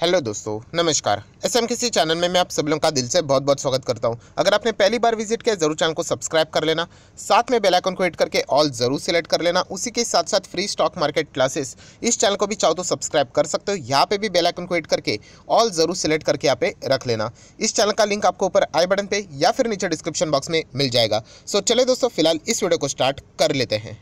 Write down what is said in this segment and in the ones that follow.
hello दोस्तों नमस्कार S M किसी चैनल में मैं आप सब लोगों का दिल से बहुत बहुत स्वागत करता हूं अगर आपने पहली बार विजिट किया जरूर चैनल को सब्सक्राइब कर लेना साथ में बेल आइकन को हिट करके ऑल जरूर सेलेक्ट कर लेना उसी के साथ साथ फ्री स्टॉक मार्केट क्लासेस इस चैनल को भी चाहो तो सब्सक्राइब कर सकते हो यहाँ पे भी बेलाइकन को हिट करके ऑल जरूर सेलेक्ट करके यहाँ पे रख लेना इस चैनल का लिंक आपको ऊपर आई बटन पर या फिर नीचे डिस्क्रिप्शन बॉक्स में मिल जाएगा सो चले दोस्तों फिलहाल इस वीडियो को स्टार्ट कर लेते हैं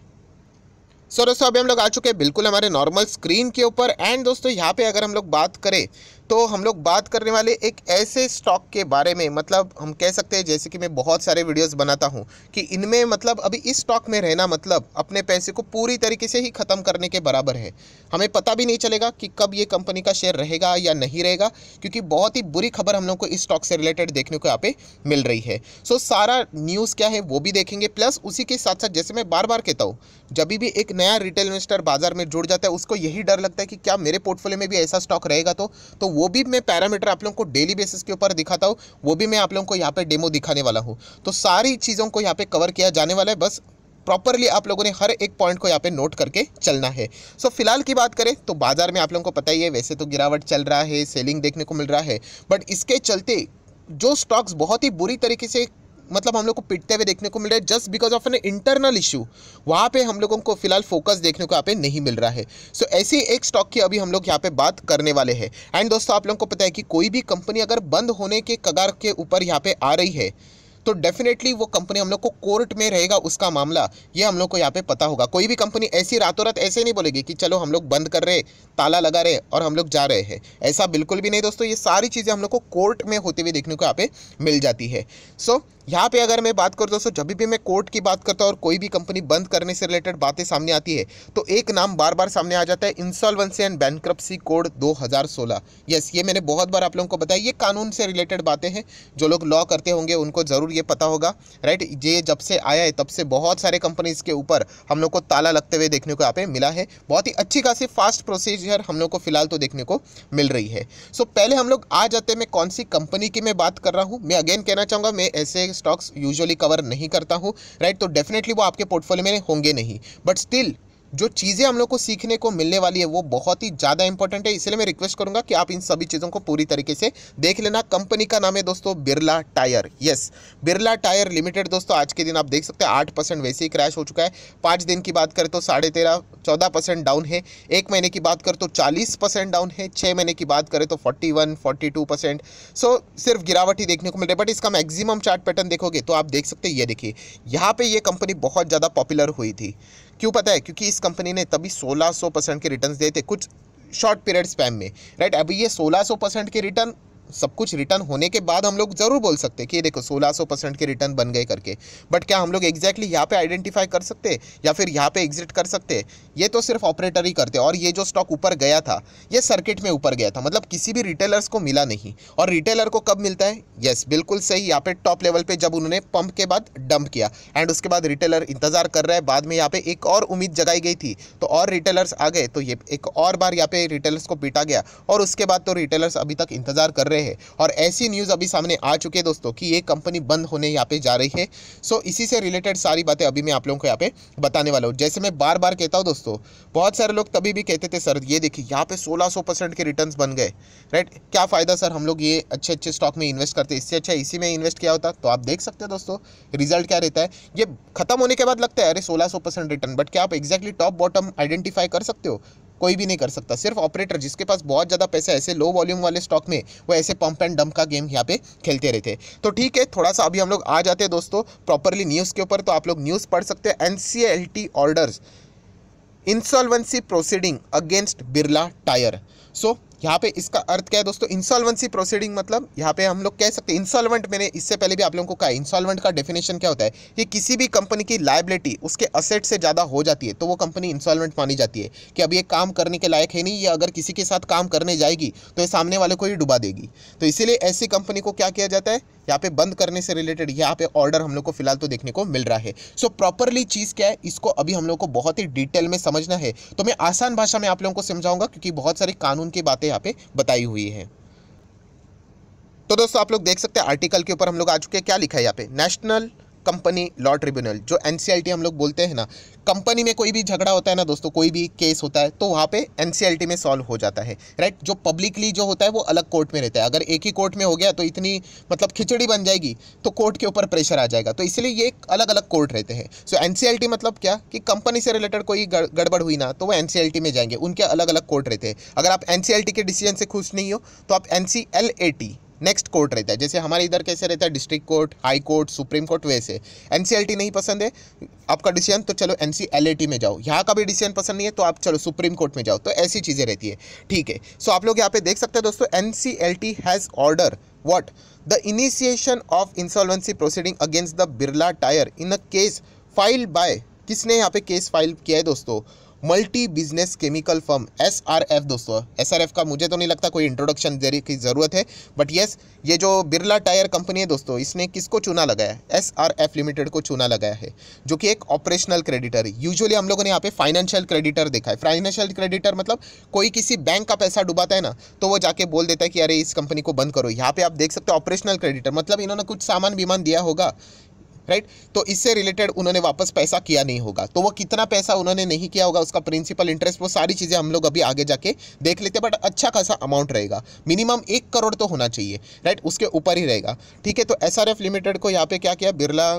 सो दोस्तों अभी हम लोग आ चुके हैं बिल्कुल हमारे नॉर्मल स्क्रीन के ऊपर एंड दोस्तों यहाँ पे अगर हम लोग बात करें तो हम लोग बात करने वाले एक ऐसे स्टॉक के बारे में मतलब हम कह सकते हैं जैसे कि मैं बहुत सारे वीडियोस बनाता हूं कि इनमें मतलब अभी इस स्टॉक में रहना मतलब अपने पैसे को पूरी तरीके से ही ख़त्म करने के बराबर है हमें पता भी नहीं चलेगा कि कब ये कंपनी का शेयर रहेगा या नहीं रहेगा क्योंकि बहुत ही बुरी खबर हम लोग को इस स्टॉक से रिलेटेड देखने को यहाँ पे मिल रही है सो सारा न्यूज़ क्या है वो भी देखेंगे प्लस उसी के साथ साथ जैसे मैं बार बार कहता हूँ जब भी एक नया रिटेल इन्वेस्टर बाजार में जुड़ जाता है उसको यही डर लगता है कि क्या मेरे पोर्टफोलियो में भी ऐसा स्टॉक रहेगा तो, तो वो भी मैं पैरामीटर आप लोगों को डेली बेसिस के ऊपर दिखाता हूँ वो भी मैं आप लोगों को यहाँ पे डेमो दिखाने वाला हूँ तो सारी चीज़ों को यहाँ पे कवर किया जाने वाला है बस प्रॉपरली आप लोगों ने हर एक पॉइंट को यहाँ पे नोट करके चलना है सो so, फिलहाल की बात करें तो बाजार में आप लोगों को पता ही है वैसे तो गिरावट चल रहा है सेलिंग देखने को मिल रहा है बट इसके चलते जो स्टॉक्स बहुत ही बुरी तरीके से मतलब हम लोग को पिटते हुए देखने को मिल रहा है just because of an internal issue वहाँ पे हम लोगों को फिलहाल फोकस देखने को यहाँ पे नहीं मिल रहा है सो so, ऐसी एक स्टॉक की अभी हम लोग यहाँ पे बात करने वाले हैं एंड दोस्तों आप लोगों को पता है कि कोई भी कंपनी अगर बंद होने के कगार के ऊपर यहाँ पे आ रही है तो डेफिनेटली वो कंपनी हम लोग को कोर्ट में रहेगा उसका मामला ये हम लोग को यहाँ पे पता होगा कोई भी कंपनी ऐसी रातों रात ऐसे नहीं बोलेगी कि चलो हम लोग बंद कर रहे ताला लगा रहे और हम लोग जा रहे हैं ऐसा बिल्कुल भी नहीं दोस्तों ये सारी चीज़ें हम लोग को कोर्ट में होते हुए देखने को यहाँ पे मिल जाती है सो so, यहाँ पे अगर मैं बात करूँ दोस्तों जब भी मैं कोर्ट की बात करता हूँ और कोई भी कंपनी बंद करने से रिलेटेड बातें सामने आती है तो एक नाम बार बार सामने आ जाता है insolvency and bankruptcy code 2016 yes ये मैंने बहुत बार आप लोगों को बताया ये कानून से रिलेटेड बातें हैं जो लोग लॉ करते होंगे उनको ज़रूर ये पता होगा राइट ये जब से आया है तब से बहुत सारे कंपनीज़ के ऊपर हम लोग को ताला लगते हुए देखने को यहाँ पे मिला है बहुत ही अच्छी खासी फास्ट प्रोसीजर हम लोग को फिलहाल तो देखने को मिल रही है सो पहले हम लोग आ जाते मैं कौन सी कंपनी की मैं बात कर रहा हूँ मैं अगेन कहना चाहूँगा मैं ऐसे स्टॉक्स यूजुअली कवर नहीं करता हूँ राइट तो डेफिनेटली वो आपके पोर्टफोलियो में होंगे नहीं बट स्टिल जो चीज़ें हम लोग को सीखने को मिलने वाली है वो बहुत ही ज़्यादा इंपॉर्टेंट है इसलिए मैं रिक्वेस्ट करूँगा कि आप इन सभी चीज़ों को पूरी तरीके से देख लेना कंपनी का नाम है दोस्तों Birla tyre yes Birla tyre limited दोस्तों आज के दिन आप देख सकते हैं आठ परसेंट वैसे ही क्रैश हो चुका है पाँच दिन की बात करें तो साढ़े तेरह चौदह परसेंट डाउन है एक महीने की बात करें तो चालीस परसेंट डाउन है छः महीने की बात करें तो forty one forty two percent so सिर्फ गिरावट ही देखने को मिल रही है बट इसका मैक्सिमम चार्ट पैटर्न देखोगे तो आप देख सकते हैं ये देखिए यहाँ पे ये कंपनी बहुत ज़्यादा पॉपुलर हुई थी क्यों पता है क्योंकि इस कंपनी ने तभी 1600 परसेंट के रिटर्न दिए थे कुछ शॉर्ट पीरियड स्पैम में राइट अभी ये 1600 परसेंट के रिटर्न सब कुछ रिटर्न होने के बाद हम लोग ज़रूर बोल सकते हैं कि देखो 1600 परसेंट के रिटर्न बन गए करके बट क्या हम लोग एग्जैक्टली यहाँ पे आइडेंटिफाई कर सकते या फिर यहाँ पे एग्जिट कर सकते ये तो सिर्फ ऑपरेटर ही करते और ये जो स्टॉक ऊपर गया था ये सर्किट में ऊपर गया था मतलब किसी भी रिटेलर्स को मिला नहीं और रिटेलर को कब मिलता है येस बिल्कुल सही यहाँ पे टॉप लेवल पर जब उन्होंने पंप के बाद डंप किया एंड उसके बाद रिटेलर इंतजार कर रहा है बाद में यहाँ पे एक और उम्मीद जगाई गई थी तो और रिटेलर्स आ गए तो ये एक और बार यहाँ पे रिटेलर्स को पीटा गया और उसके बाद तो रिटेलर्स अभी तक इंतजार कर रहे रहे हैं और ऐसी न्यूज़ अभी सामने आ चुकी है दोस्तों कि ये कंपनी बंद होने यहाँ पे जा रही है सो इसी से रिलेटेड सारी बातें अभी मैं आप लोगों को यहाँ पे बताने वाला हूँ जैसे मैं बार बार कहता हूँ दोस्तों बहुत सारे लोग तभी भी कहते थे सर ये देखिए यहाँ पे सोलह के रिटर्न बन गए राइट क्या फ़ायदा सर हम लोग ये अच्छे अच्छे स्टॉक में इन्वेस्ट करते इससे अच्छा इसी में इन्वेस्ट किया होता तो आप देख सकते हो दोस्तों रिजल्ट क्या रहता है ये खत्म होने के बाद लगता है अरे सोलह रिटर्न बट क्या आप एक्जैक्टली टॉप बॉटम आइडेंटिफाई कर सकते हो कोई भी नहीं कर सकता सिर्फ ऑपरेटर जिसके पास बहुत ज़्यादा पैसे ऐसे लो वॉल्यूम वाले स्टॉक में वो ऐसे पंप एंड डंप का गेम यहाँ पे खेलते रहते तो ठीक है थोड़ा सा अभी हम लोग आ जाते हैं दोस्तों प्रॉपरली न्यूज़ के ऊपर तो आप लोग न्यूज़ पढ़ सकते हैं an orders insolvency proceeding against Birla tyre so यहाँ पे इसका अर्थ क्या है दोस्तों इंसॉल्वेंसी प्रोसीडिंग मतलब यहाँ पे हम लोग कह सकते हैं इंसॉल्वेंट मैंने इससे पहले भी आप लोगों को कहा इंसॉल्वेंट का डेफिनेशन क्या होता है कि किसी भी कंपनी की लाइबिलिटी उसके असेट से ज़्यादा हो जाती है तो वो कंपनी इंसॉल्वेंट मानी जाती है कि अब ये काम करने के लायक है नहीं या अगर किसी के साथ काम करने जाएगी तो ये सामने वाले को ही डुबा देगी तो इसीलिए ऐसी कंपनी को क्या किया जाता है यहाँ पे बंद करने से रिलेटेड यहाँ पे ऑर्डर हम लोग को फिलहाल तो देखने को मिल रहा है सो so, प्रॉपरली चीज़ क्या है इसको अभी हम लोग को बहुत ही डिटेल में समझना है तो मैं आसान भाषा में आप लोगों को समझाऊंगा क्योंकि बहुत सारी कानून की बातें बातें यहाँ पे बताई हुई हैं तो दोस्तों आप लोग देख सकते हैं आर्टिकल के ऊपर हम लोग आ चुके हैं क्या लिखा है यहाँ पे नेशनल कंपनी लॉ ट्रिब्यूनल जो एन हम लोग बोलते हैं ना कंपनी में कोई भी झगड़ा होता है ना दोस्तों कोई भी केस होता है तो वहाँ पे एन में सॉल्व हो जाता है राइट जो पब्लिकली जो होता है वो अलग कोर्ट में रहता है अगर एक ही कोर्ट में हो गया तो इतनी मतलब खिचड़ी बन जाएगी तो कोर्ट के ऊपर प्रेशर आ जाएगा तो इसलिए ये अलग अलग कोर्ट रहते हैं सो एन मतलब क्या कि कंपनी से रिलेटेड कोई गड़बड़ हुई ना तो वो एन में जाएंगे उनके अलग अलग कोर्ट रहते हैं अगर आप एन के डिसीजन से खुश नहीं हो तो आप एन नेक्स्ट कोर्ट रहता है जैसे हमारे इधर कैसे रहता है district court high court supreme court वैसे एन नहीं पसंद है आपका डिसीजन तो चलो एन में जाओ यहाँ का भी डिसीजन पसंद नहीं है तो आप चलो सुप्रीम कोर्ट में जाओ तो ऐसी चीज़ें रहती है ठीक है सो आप लोग यहाँ पे देख सकते हैं दोस्तों an has order what the initiation of insolvency proceeding against the Birla tyre in a case file by किसने यहाँ पे केस फाइल किया है दोस्तों multi business chemical firm S R F दोस्तों एस आर एफ का मुझे तो नहीं लगता कोई इंट्रोडक्शन देने की ज़रूरत है बट येस ये जो बिरला टायर कंपनी है दोस्तों इसने किसको चुना लगाया है एस आर एफ लिमिटेड को चुना लगाया है जो कि एक ऑपरेशनल क्रेडिटर है यूजअली हम लोगों ने यहाँ पे फाइनेंशियल क्रेडिटर देखा है फाइनेंशियल क्रेडिटर मतलब कोई किसी बैंक का पैसा डुबाता है ना तो वो जाके बोल देता है कि अरे इस कंपनी को बंद करो यहाँ पे आप देख सकते हो ऑपरेशनल क्रेडिटर मतलब इन्होंने कुछ सामान बीमान दिया होगा राइट तो इससे रिलेटेड उन्होंने वापस पैसा किया नहीं होगा तो वो कितना पैसा उन्होंने नहीं किया होगा उसका प्रिंसिपल इंटरेस्ट वो सारी चीज़ें हम लोग अभी आगे जाके देख लेते हैं बट अच्छा खासा अमाउंट रहेगा मिनिमम एक करोड़ तो होना चाहिए राइट उसके ऊपर ही रहेगा ठीक है तो एस लिमिटेड को यहाँ पे क्या किया बिरला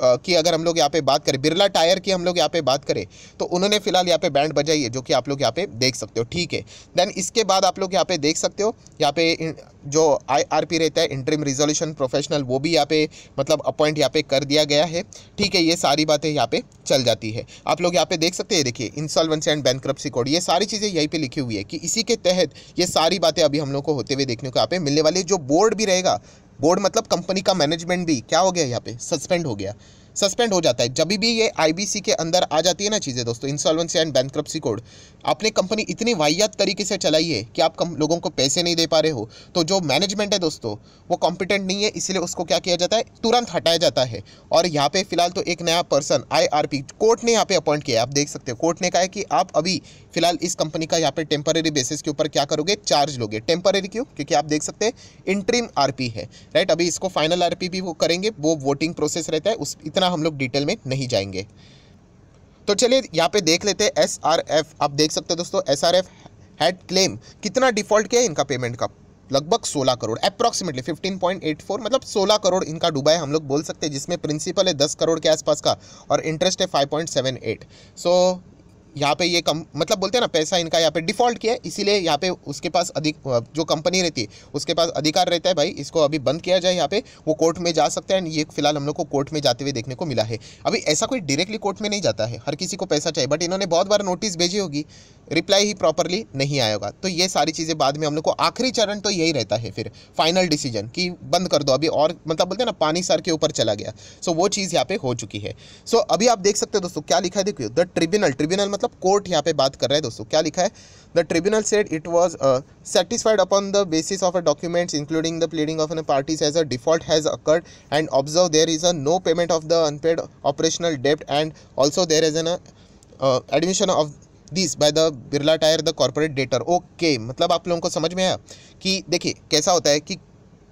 की अगर हम लोग यहाँ पे बात करें बिरला टायर की हम लोग यहाँ पे बात करें तो उन्होंने फिलहाल यहाँ पे बैंड बजाई है जो कि आप लोग यहाँ पे देख सकते हो ठीक है देन इसके बाद आप लोग यहाँ पे देख सकते हो यहाँ पे जो आईआरपी रहता है इंटरम रिजोल्यूशन प्रोफेशनल वो भी यहाँ पे मतलब अपॉइंट यहाँ पे कर दिया गया है ठीक है ये सारी बातें यहाँ पे चल जाती है आप लोग यहाँ पे देख सकते हैं देखिए इंसॉल्वेंसी एंड बैंक्रप्सी कोड ये सारी चीज़ें यहीं पे लिखी हुई है कि इसी के तहत ये सारी बातें अभी हम लोग को होते हुए देखने को यहाँ पे मिलने वाली है जो बोर्ड भी रहेगा बोर्ड मतलब कंपनी का मैनेजमेंट भी क्या हो गया यहाँ पे सस्पेंड हो गया सस्पेंड हो जाता है जब भी ये आईबीसी के अंदर आ जाती है ना चीज़ें दोस्तों इंसॉलवेंसी एंड बैंक्रप्सी कोड आपने कंपनी इतनी वाहियात तरीके से चलाई है कि आप कम लोगों को पैसे नहीं दे पा रहे हो तो जो मैनेजमेंट है दोस्तों वो कॉम्पिटेंट नहीं है इसलिए उसको क्या किया जाता है तुरंत हटाया जाता है और यहाँ पे फिलहाल तो एक नया पर्सन आई कोर्ट ने यहाँ पे अपॉइंट किया आप देख सकते हो कोर्ट ने कहा है कि आप अभी फिलहाल इस कंपनी का यहाँ पे टेम्पररी बेसिस के ऊपर क्या करोगे चार्ज लोगे टेम्पररी क्यों क्योंकि आप देख सकते हैं इंट्रीम आर है राइट अभी इसको फाइनल आरपी भी वो करेंगे वो वोटिंग प्रोसेस रहता है उस इतना इतना हम लोग डिटेल में नहीं जाएंगे तो चलिए यहाँ पे देख लेते हैं एस आर एफ आप देख सकते हो दोस्तों S R F had claim कितना डिफॉल्ट किया है इनका पेमेंट का लगभग 16 करोड़ अप्रॉक्सीमेटली 15.84 मतलब 16 करोड़ इनका डूबा है हम लोग बोल सकते हैं जिसमें प्रिंसिपल है 10 करोड़ के आसपास का और इंटरेस्ट है 5.78 सो so, यहाँ पे ये कम मतलब बोलते हैं ना पैसा इनका यहाँ पे डिफ़ॉल्ट किया है इसीलिए यहाँ पे उसके पास अधिक जो कंपनी रहती है उसके पास अधिकार रहता है भाई इसको अभी बंद किया जाए यहाँ पे वो कोर्ट में जा सकते हैं ये फिलहाल हम लोग को कोर्ट में जाते हुए देखने को मिला है अभी ऐसा कोई डायरेक्टली कोर्ट में नहीं जाता है हर किसी को पैसा चाहिए बट इन्होंने बहुत बार नोटिस भेजी होगी रिप्लाई ही प्रॉपरली नहीं आएगा तो ये सारी चीज़ें बाद में हम लोग को आखिरी चरण तो यही रहता है फिर फाइनल डिसीजन कि बंद कर दो अभी और मतलब बोलते हैं ना पानी सर के ऊपर चला गया सो वो चीज़ यहाँ पे हो चुकी है सो अभी आप देख सकते हो दोस्तों क्या लिखा है देखिए द ट्रिब्यूनल ट्रिब्यूनल मतलब मतलब कोर्ट यहाँ पे बात कर रहा है दोस्तों क्या लिखा है the tribunal said it was satisfied upon the basis of a documents including the pleading of an parties as a default has occurred and observe there is a no payment of the unpaid operational डेप्ट and also there is an admission of this by the Birla tyre the corporate debtor okay मतलब आप लोगों को समझ में आया कि देखिए कैसा होता है कि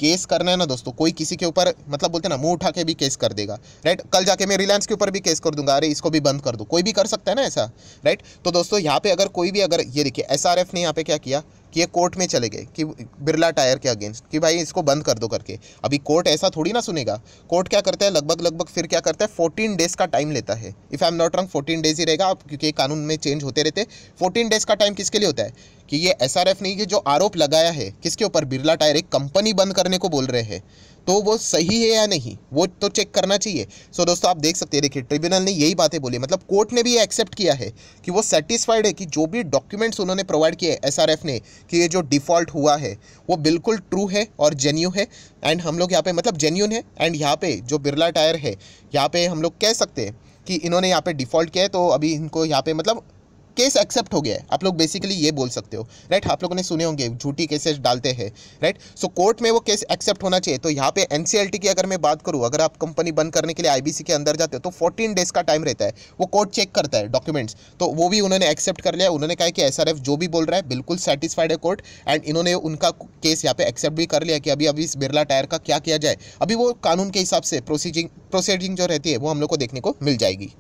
केस करना है ना दोस्तों कोई किसी के ऊपर मतलब बोलते हैं ना मुंह उठा के भी केस कर देगा राइट कल जाके मैं रिलायंस के ऊपर भी केस कर दूंगा अरे इसको भी बंद कर दो कोई भी कर सकता है ना ऐसा राइट तो दोस्तों यहाँ पे अगर कोई भी अगर ये देखिए एस आर एफ ने यहाँ पे क्या किया कि ये कोर्ट में चले गए कि बिरला टायर के अगेंस्ट कि भाई इसको बंद कर दो करके अभी कोर्ट ऐसा थोड़ी ना सुनेगा कोर्ट क्या करता है लगभग लगभग फिर क्या करता है फोर्टीन डेज़ का टाइम लेता है if I am not wrong fourteen days ही रहेगा आप क्योंकि कानून में चेंज होते रहते फोर्टीन डेज़ का टाइम किसके लिए होता है कि ये एस नहीं कि जो आरोप लगाया है किसके ऊपर बिरला टायर एक कंपनी बंद करने को बोल रहे हैं तो वो सही है या नहीं वो तो चेक करना चाहिए सो so, दोस्तों आप देख सकते हैं देखिए ट्रिब्यूनल ने यही बातें बोली मतलब कोर्ट ने भी ये एक्सेप्ट किया है कि वो सेटिस्फाइड है कि जो भी डॉक्यूमेंट्स उन्होंने प्रोवाइड किए एस ने कि ये जो डिफ़ॉल्ट हुआ है वो बिल्कुल ट्रू है और जेन्यू है एंड हम लोग यहाँ पे मतलब जेन्यून है एंड यहाँ पे जो बिरला टायर है यहाँ पे हम लोग कह सकते हैं कि इन्होंने यहाँ पे डिफ़ॉल्ट किया है तो अभी इनको यहाँ पे मतलब केस एक्सेप्ट हो गया है आप लोग बेसिकली ये बोल सकते हो राइट आप लोगों ने सुने होंगे झूठी केसेस डालते हैं राइट सो कोर्ट में वो केस एक्सेप्ट होना चाहिए तो यहाँ पे एन की अगर मैं बात करूँ अगर आप कंपनी बंद करने के लिए आई के अंदर जाते हो तो फोर्टीन डेज का टाइम रहता है वो कोर्ट चेक करता है डॉक्यूमेंट्स तो वो भी उन्होंने एक्सेप्ट कर लिया उन्होंने कहा कि एस जो भी बोल रहा है बिल्कुल सेटिस्फाइड है कोर्ट एंड इन्होंने उनका केस यहाँ पे एक्सेप्ट भी कर लिया कि अभी अभी इस बिरला टायर का क्या किया जाए अभी वो कानून के हिसाब से प्रोसीजिंग प्रोसीडिंग जो रहती है वो हम लोग को देखने को मिल जाएगी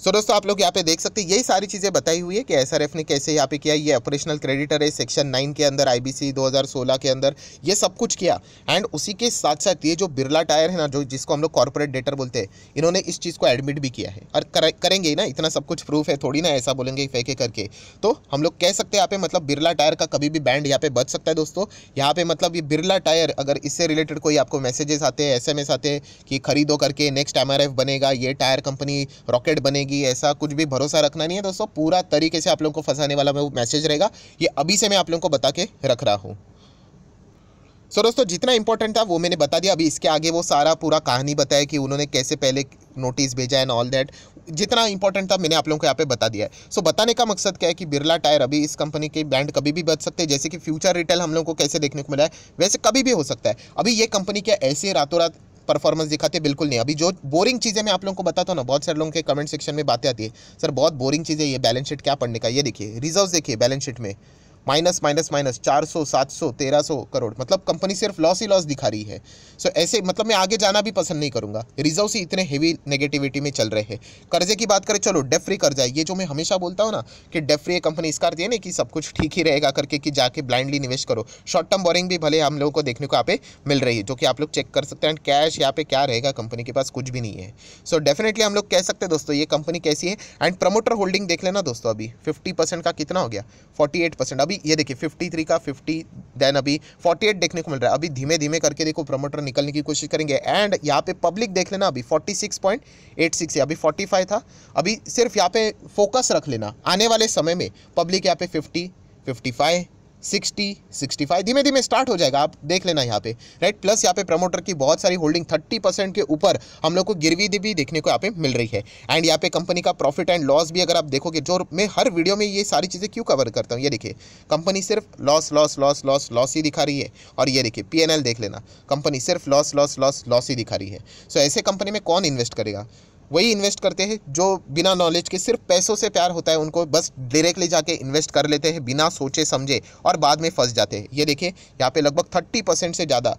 सो so, दोस्तों आप लोग यहाँ पे देख सकते हैं यही सारी चीज़ें बताई हुई है कि एसआरएफ ने कैसे यहाँ पे किया ये ऑपरेशनल क्रेडिटर है सेक्शन नाइन के अंदर आईबीसी 2016 के अंदर ये सब कुछ किया एंड उसी के साथ साथ ये जो बिरला टायर है ना जो जिसको हम लोग कॉरपोरेट डेटर बोलते हैं इन्होंने इस चीज़ को एडमिट भी किया है और करेंगे ना इतना सब कुछ प्रूफ है थोड़ी ना ऐसा बोलेंगे फेंके करके तो हम लोग कह सकते हैं यहाँ पे मतलब बिरला टायर का कभी भी बैंड यहाँ पे बच सकता है दोस्तों यहाँ पे मतलब ये बिरला टायर अगर इससे रिलेटेड कोई आपको मैसेजेस आते हैं एस आते हैं कि खरीदो करके नेक्स्ट एम बनेगा ये टायर कंपनी रॉकेट बनेगी जाएगी ऐसा कुछ भी भरोसा रखना नहीं है दोस्तों पूरा तरीके से आप लोगों को फंसाने वाला वो मैसेज रहेगा ये अभी से मैं आप लोगों को बता के रख रहा हूँ सो so, दोस्तों जितना इंपॉर्टेंट था वो मैंने बता दिया अभी इसके आगे वो सारा पूरा कहानी बताया कि उन्होंने कैसे पहले नोटिस भेजा एंड ऑल दैट जितना इंपॉर्टेंट था मैंने आप लोगों को यहाँ पे बता दिया है सो so, बताने का मकसद क्या है कि बिरला टायर अभी इस कंपनी के ब्रांड कभी भी बच सकते हैं जैसे कि फ्यूचर रिटेल हम लोगों को कैसे देखने को मिला है वैसे कभी भी हो सकता है अभी ये कंपनी क्या ऐसे रातों रात परफॉर्मेंस दिखाते बिल्कुल नहीं अभी जो बोरिंग चीज़ें मैं आप लोगों को बताता हूँ ना बहुत सारे लोगों के कमेंट सेक्शन में बातें आती है सर बहुत बोरिंग चीजें ये बैलेंस शीट क्या पढ़ने का ये देखिए रिजर्व देखिए बैलेंस शीट में माइनस माइनस माइनस चार सौ सात सौ तेरह सौ करोड़ मतलब कंपनी सिर्फ लॉस ही लॉस दिखा रही है सो so, ऐसे मतलब मैं आगे जाना भी पसंद नहीं करूंगा रिजर्व से इतने हेवी नेगेटिविटी में चल रहे हैं कर्जे की बात करें चलो डेफ्री कर्जा ये जो मैं हमेशा बोलता हूँ ना कि डेफ्री कंपनी इसका अर्थ ये ना कि सब कुछ ठीक ही रहेगा करके कि जाके ब्लाइंडली निवेश करो शॉर्ट टर्म बोरिंग भी भले हम लोगों को देखने को यहाँ पे मिल रही है जो कि आप लोग चेक कर सकते हैं एंड कैश यहाँ पे क्या रहेगा कंपनी के पास कुछ भी नहीं है सो so, डेफिनेटली हम लोग कह सकते हैं दोस्तों ये कंपनी कैसी है एंड प्रमोटर होल्डिंग देख लेना दोस्तों अभी फिफ्टी परसेंट का कितना हो गया फोर्टी एट परसेंट अभी 53 ये देखिए 53 का 50 देन अभी 48 देखने को मिल रहा है अभी धीमे धीमे करके देखो प्रमोटर निकलने की कोशिश करेंगे एंड यहाँ पे पब्लिक देख लेना अभी 46.86 है अभी 45 था अभी सिर्फ यहाँ पे फोकस रख लेना आने वाले समय में पब्लिक यहाँ पे 50 55 सिक्सटी सिक्सटी फाइव धीमे धीमे स्टार्ट हो जाएगा आप देख लेना यहाँ पे राइट प्लस यहाँ पे प्रमोटर की बहुत सारी होल्डिंग थर्टी परसेंट के ऊपर हम लोग को गिरवी भी देखने को यहाँ पे मिल रही है एंड यहाँ पे कंपनी का प्रॉफिट एंड लॉस भी अगर आप देखोगे जो मैं हर वीडियो में ये सारी चीज़ें क्यों कवर करता हूँ ये देखिए कंपनी सिर्फ loss loss loss loss loss ही दिखा रही है और ये देखिए पी देख लेना कंपनी सिर्फ लॉस लॉस लॉस लॉस ही दिखा रही है सो ऐसे कंपनी में कौन इन्वेस्ट करेगा वही इन्वेस्ट करते हैं जो बिना नॉलेज के सिर्फ पैसों से प्यार होता है उनको बस डायरेक्टली जाके इन्वेस्ट कर लेते हैं बिना सोचे समझे और बाद में फंस जाते हैं ये देखिए यहाँ पे लगभग थर्टी परसेंट से ज़्यादा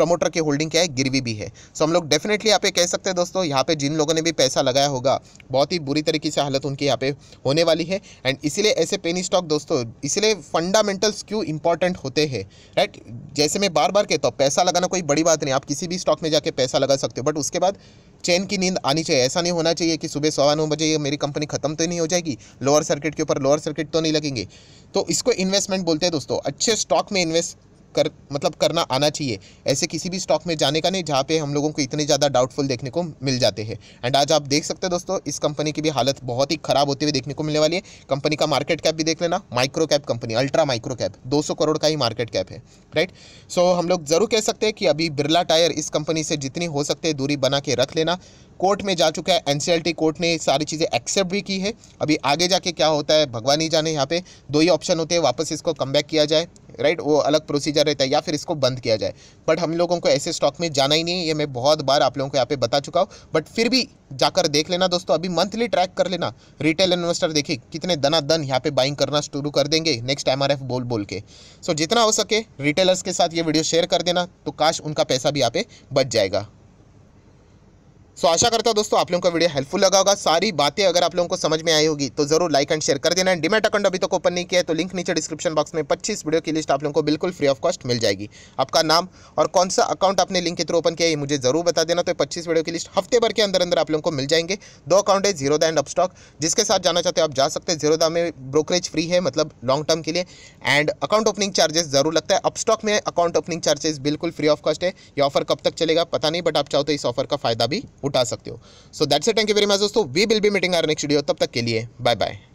प्रमोटर की होल्डिंग क्या है गिरवी भी है सो हम लोग डेफिनेटली यहाँ पे कह सकते हैं दोस्तों यहाँ पे जिन लोगों ने भी पैसा लगाया होगा बहुत ही बुरी तरीके से हालत उनकी यहाँ पे होने वाली है एंड इसीलिए ऐसे पेनी स्टॉक दोस्तों इसलिए फंडामेंटल्स क्यों इंपॉर्टेंट होते हैं राइट जैसे मैं बार बार कहता हूँ पैसा लगाना कोई बड़ी बात नहीं आप किसी भी स्टॉक में जाके पैसा लगा सकते हो बट उसके बाद चैन की नींद आनी चाहिए ऐसा नहीं होना चाहिए कि सुबह सवा नौ बजे मेरी कंपनी खत्म तो नहीं हो जाएगी लोअर सर्किट के ऊपर लोअर सर्किट तो नहीं लगेंगे तो इसको इन्वेस्टमेंट बोलते हैं दोस्तों अच्छे स्टॉक में इन्वेस्ट कर मतलब करना आना चाहिए ऐसे किसी भी स्टॉक में जाने का नहीं जहाँ पे हम लोगों को इतने ज़्यादा डाउटफुल देखने को मिल जाते हैं एंड आज आप देख सकते हैं दोस्तों इस कंपनी की भी हालत बहुत ही ख़राब होते हुए देखने को मिलने वाली है कंपनी का मार्केट कैप भी देख लेना micro cap company ultra micro cap दो करोड़ का ही मार्केट कैप है राइट सो so, हम लोग ज़रूर कह सकते हैं कि अभी बिरला टायर इस कंपनी से जितनी हो सकते हैं दूरी बना के रख लेना कोर्ट में जा चुका है एनसीएलटी कोर्ट ने सारी चीज़ें एक्सेप्ट भी की है अभी आगे जाके क्या होता है भगवान ही जाने यहाँ पे दो ही ऑप्शन होते हैं वापस इसको कम किया जाए राइट वो अलग प्रोसीजर रहता है या फिर इसको बंद किया जाए बट हम लोगों को ऐसे स्टॉक में जाना ही नहीं है ये मैं बहुत बार आप लोगों को यहाँ पे बता चुका हूँ बट फिर भी जाकर देख लेना दोस्तों अभी मंथली ट्रैक कर लेना रिटेल इन्वेस्टर देखिए कितने दना दन यहाँ पे बाइंग करना शुरू कर देंगे नेक्स्ट एम बोल बोल के सो so, जितना हो सके रिटेलर्स के साथ ये वीडियो शेयर कर देना तो काश उनका पैसा भी यहाँ पे बच जाएगा सो आशा करता हूँ दोस्तों आप लोगों का वीडियो हेल्पफुल लगा होगा सारी बातें अगर आप लोगों को समझ में आई होगी तो जरूर लाइक एंड शेयर कर देना डिमेट अकाउंट अभी तक तो ओपन नहीं किया है तो लिंक नीचे डिस्क्रिप्शन बॉक्स में पच्चीस वीडियो की लिस्ट आप लोगों को बिल्कुल फ्री ऑफ कॉस्ट मिल जाएगी आपका नाम और कौन सा अकाउंट आपने लिंक के थ्रू ओपन किया है मुझे जरूर बता देना तो पच्चीस वीडियो की लिस्ट हफ्ते भर के अंदर अंदर आप लोगों को मिल जाएंगे दो अकाउंट है जीरो एंड अपस्टॉक जिसके साथ जाना चाहते हो आप जा सकते हैं दाम में ब्रोकरेज फ्री है मतलब लॉन्ग टर्म के लिए एंड अकाउंट ओपनिंग चार्जेस जरूर लगता है अपस्टॉक में अकाउंट ओपनिंग चार्जेस बिल्कुल फ्री ऑफ कॉस्ट है ये ऑफर कब तक चलेगा पता नहीं बट आप चाहो तो इस ऑफर का फायदा भी उठा सकते हो so that's a thank you very much दोस्तों we will be meeting our next video तब तक के लिए बाय बाय